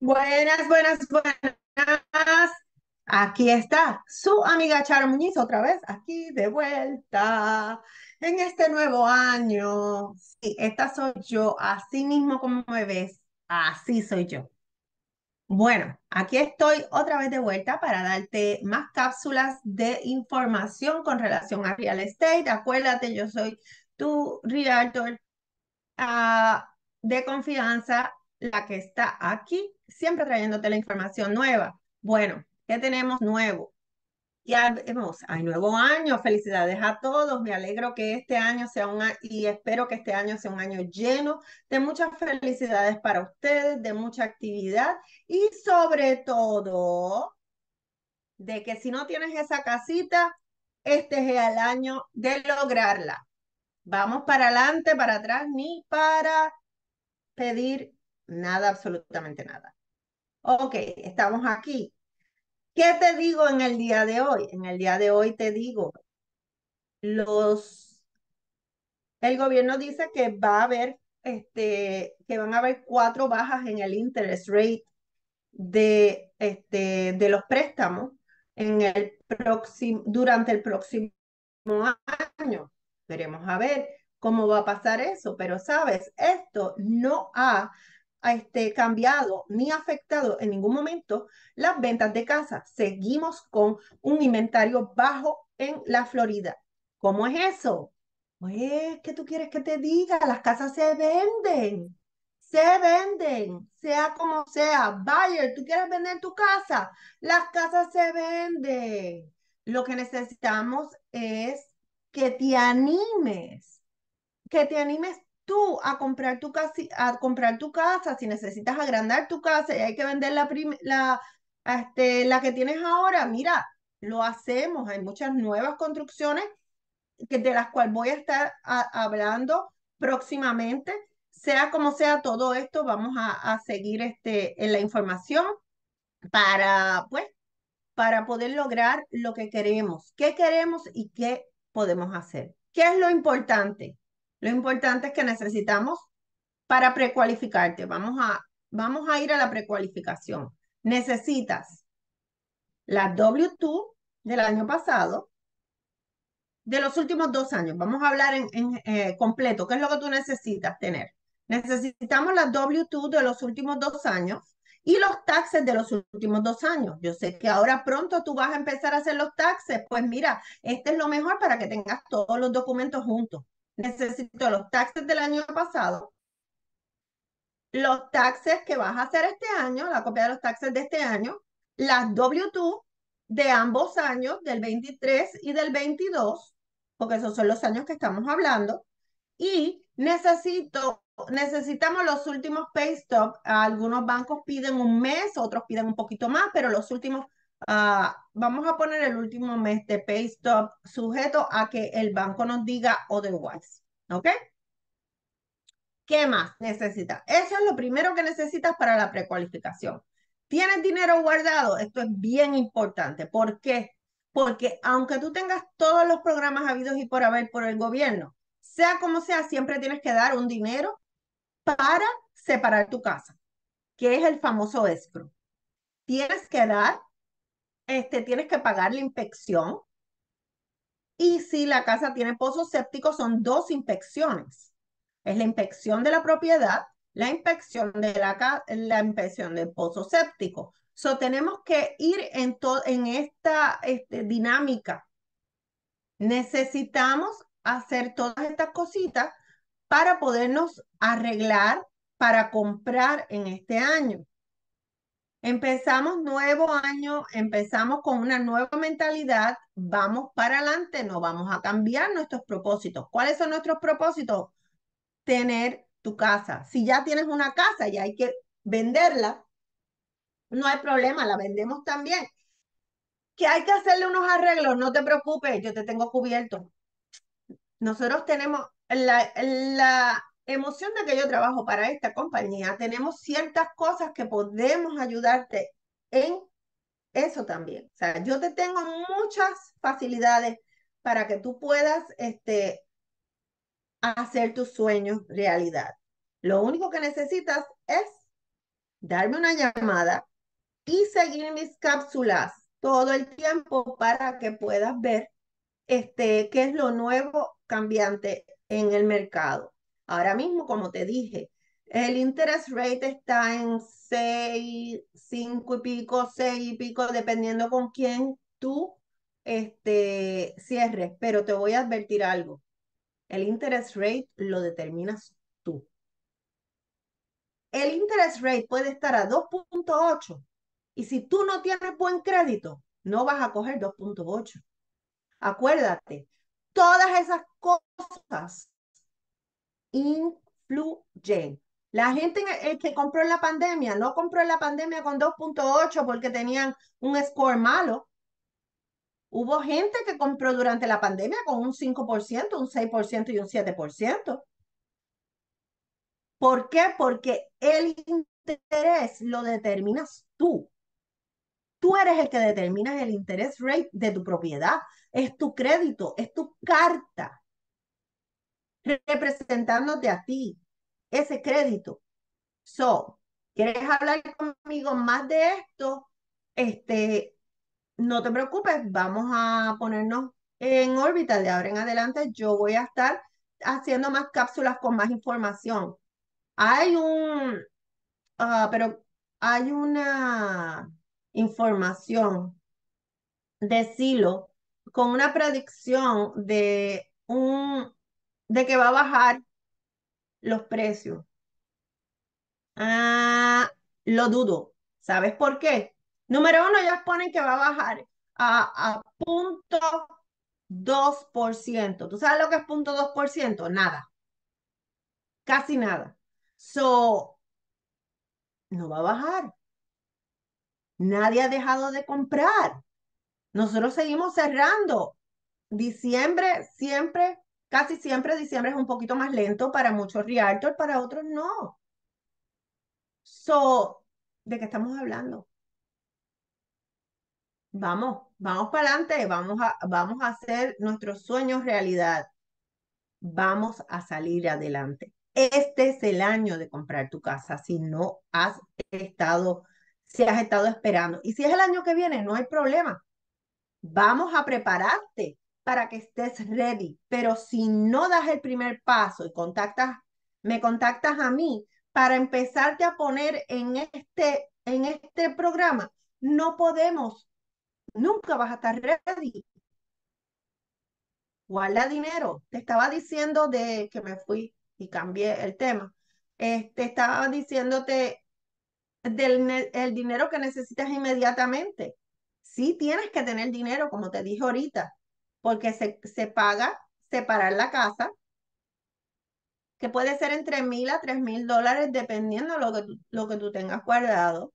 Buenas, buenas, buenas. Aquí está su amiga Charo Muñiz otra vez, aquí de vuelta en este nuevo año. Sí, esta soy yo, así mismo como me ves, así soy yo. Bueno, aquí estoy otra vez de vuelta para darte más cápsulas de información con relación a real estate. Acuérdate, yo soy tu realtor ah, de confianza la que está aquí, siempre trayéndote la información nueva. Bueno, ¿qué tenemos nuevo? Ya vemos, hay nuevo año, felicidades a todos, me alegro que este año sea un y espero que este año sea un año lleno de muchas felicidades para ustedes, de mucha actividad y sobre todo de que si no tienes esa casita, este es el año de lograrla. Vamos para adelante, para atrás, ni para pedir Nada, absolutamente nada. Ok, estamos aquí. ¿Qué te digo en el día de hoy? En el día de hoy te digo, los, el gobierno dice que va a haber, este, que van a haber cuatro bajas en el interest rate de, este, de los préstamos en el próximo, durante el próximo año. Veremos a ver cómo va a pasar eso, pero sabes, esto no ha este, cambiado ni afectado en ningún momento las ventas de casa. Seguimos con un inventario bajo en la Florida. ¿Cómo es eso? Pues, ¿qué tú quieres que te diga? Las casas se venden, se venden, sea como sea. Bayer, ¿tú quieres vender tu casa? Las casas se venden. Lo que necesitamos es que te animes, que te animes tú a comprar tu, a comprar tu casa, si necesitas agrandar tu casa y hay que vender la, este, la que tienes ahora, mira, lo hacemos. Hay muchas nuevas construcciones que, de las cuales voy a estar hablando próximamente. Sea como sea todo esto, vamos a, seguir este, en la información para, pues, para poder lograr lo que queremos, qué queremos y qué podemos hacer. ¿Qué es lo importante? Lo importante es que necesitamos para precualificarte. Vamos a, vamos a ir a la precualificación. Necesitas la W2 del año pasado, de los últimos dos años. Vamos a hablar en, eh, completo. ¿Qué es lo que tú necesitas tener? Necesitamos la W2 de los últimos dos años y los taxes de los últimos dos años. Yo sé que ahora pronto tú vas a empezar a hacer los taxes. Pues mira, este es lo mejor para que tengas todos los documentos juntos necesito los taxes del año pasado, los taxes que vas a hacer este año, la copia de los taxes de este año, las W2 de ambos años, del 23 y del 22, porque esos son los años que estamos hablando, y necesito, necesitamos los últimos pay Algunos bancos piden un mes, otros piden un poquito más, pero los últimos Ah, vamos a poner el último mes de pay stop sujeto a que el banco nos diga otherwise. ¿Ok? ¿Qué más necesitas? Eso es lo primero que necesitas para la precualificación. ¿Tienes dinero guardado? Esto es bien importante. ¿Por qué? Porque aunque tú tengas todos los programas habidos y por haber por el gobierno, sea como sea, siempre tienes que dar un dinero para separar tu casa, que es el famoso escro. Tienes que dar este, tienes que pagar la inspección. Y si la casa tiene pozo séptico, son dos inspecciones. Es la inspección de la propiedad, la inspección de la, inspección del pozo séptico. So, tenemos que ir en, esta este, dinámica. Necesitamos hacer todas estas cositas para podernos arreglar para comprar en este año. Empezamos nuevo año, empezamos con una nueva mentalidad, vamos para adelante, no vamos a cambiar nuestros propósitos. ¿Cuáles son nuestros propósitos? Tener tu casa. Si ya tienes una casa y hay que venderla, no hay problema, la vendemos también. Que hay que hacerle unos arreglos, no te preocupes, yo te tengo cubierto. Nosotros tenemos la, la emoción de que yo trabajo para esta compañía, tenemos ciertas cosas que podemos ayudarte en eso también. O sea, yo te tengo muchas facilidades para que tú puedas este, hacer tus sueños realidad. Lo único que necesitas es darme una llamada y seguir mis cápsulas todo el tiempo para que puedas ver este, qué es lo nuevo cambiante en el mercado. Ahora mismo, como te dije, el interest rate está en 6, 5 y pico, 6 y pico, dependiendo con quién tú este, cierres. Pero te voy a advertir algo. El interest rate lo determinas tú. El interest rate puede estar a 2.8 y si tú no tienes buen crédito, no vas a coger 2.8. Acuérdate, todas esas cosas influye. La gente que compró en la pandemia no compró en la pandemia con 2.8 porque tenían un score malo. Hubo gente que compró durante la pandemia con un 5%, un 6% y un 7%. ¿Por qué? Porque el interés lo determinas tú. Tú eres el que determinas el interés rate de tu propiedad. Es tu crédito, es tu carta representándote a ti ese crédito. So, ¿quieres hablar conmigo más de esto? Este, no te preocupes, vamos a ponernos en órbita de ahora en adelante. Yo voy a estar haciendo más cápsulas con más información. Hay un, ah, pero hay una información de Silo con una predicción de un de que va a bajar los precios. Ah, lo dudo. ¿Sabes por qué? Número uno, ellos ponen que va a bajar a, a ¿Tú sabes lo que es punto Nada. Casi nada. So, no va a bajar. Nadie ha dejado de comprar. Nosotros seguimos cerrando. Diciembre siempre Casi siempre diciembre es un poquito más lento para muchos realtor, para otros no. So, ¿de qué estamos hablando? Vamos, vamos para adelante, vamos a, vamos a hacer nuestros sueños realidad. Vamos a salir adelante. Este es el año de comprar tu casa si no has estado, si has estado esperando. Y si es el año que viene, no hay problema. Vamos a prepararte para que estés ready. Pero si no das el primer paso y contactas, me contactas a mí para empezarte a poner en este, en este programa, no podemos, nunca vas a estar ready. Guarda dinero. Te estaba diciendo de que me fui y cambié el tema. Eh, te estaba diciéndote del el dinero que necesitas inmediatamente. Sí tienes que tener dinero, como te dije ahorita, porque se, se paga separar la casa, que puede ser entre mil a tres mil dólares dependiendo lo que, lo que tú tengas guardado.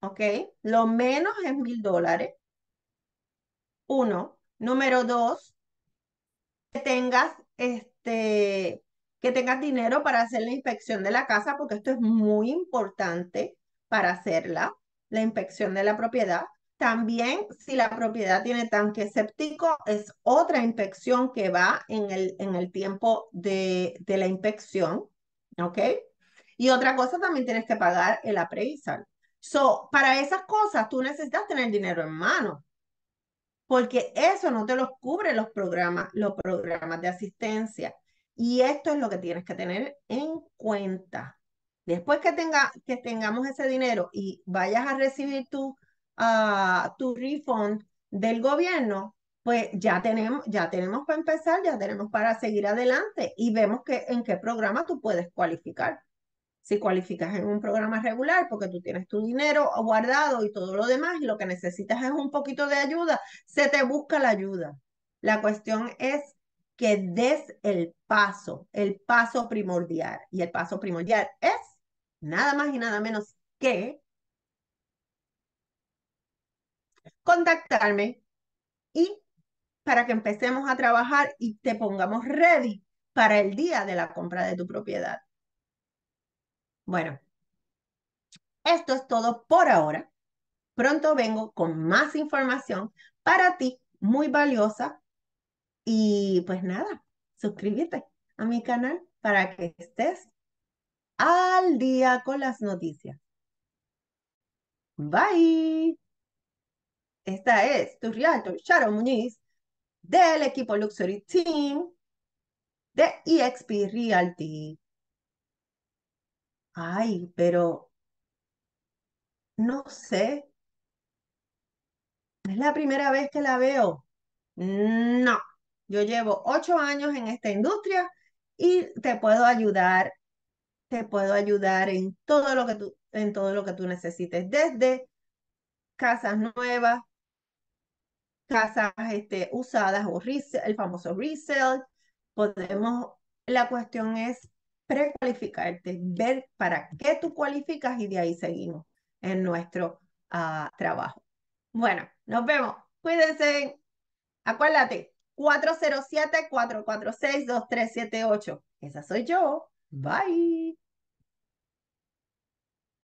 ¿Ok? Lo menos es mil dólares. Uno. Número dos, que tengas este que tengas dinero para hacer la inspección de la casa, porque esto es muy importante para hacerla, la inspección de la propiedad. También, si la propiedad tiene tanque séptico, es otra inspección que va en el, en el tiempo de, la inspección, ¿ok? Y otra cosa, también tienes que pagar el appraisal. So, para esas cosas, tú necesitas tener dinero en mano, porque eso no te lo cubre los programas, los programas de asistencia. Y esto es lo que tienes que tener en cuenta. Después que, tenga, que tengamos ese dinero y vayas a recibir tu a tu refund del gobierno, pues ya tenemos, ya tenemos para empezar, ya tenemos para seguir adelante y vemos que, en qué programa tú puedes cualificar. Si cualificas en un programa regular, porque tú tienes tu dinero guardado y todo lo demás, y lo que necesitas es un poquito de ayuda, se te busca la ayuda. La cuestión es que des el paso, el paso primordial. Y el paso primordial es nada más y nada menos que contactarme y para que empecemos a trabajar y te pongamos ready para el día de la compra de tu propiedad. Bueno, esto es todo por ahora. Pronto vengo con más información para ti, muy valiosa. Y pues nada, suscríbete a mi canal para que estés al día con las noticias. Bye. Esta es tu realtor, Sharon Muñiz, del equipo Luxury Team de EXP Realty. Ay, pero no sé. Es la primera vez que la veo. No, yo llevo ocho años en esta industria y te puedo ayudar, te puedo ayudar en todo lo que tú, en todo lo que tú necesites, desde casas nuevas, casas este, usadas o el famoso resale Podemos, la cuestión es precualificarte, ver para qué tú cualificas y de ahí seguimos en nuestro ah, trabajo. Bueno, nos vemos. Cuídense. Acuérdate, 407-446-2378. Esa soy yo. Bye.